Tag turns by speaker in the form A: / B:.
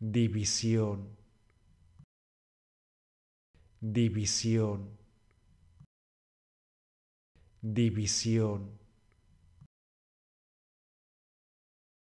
A: división, división, división.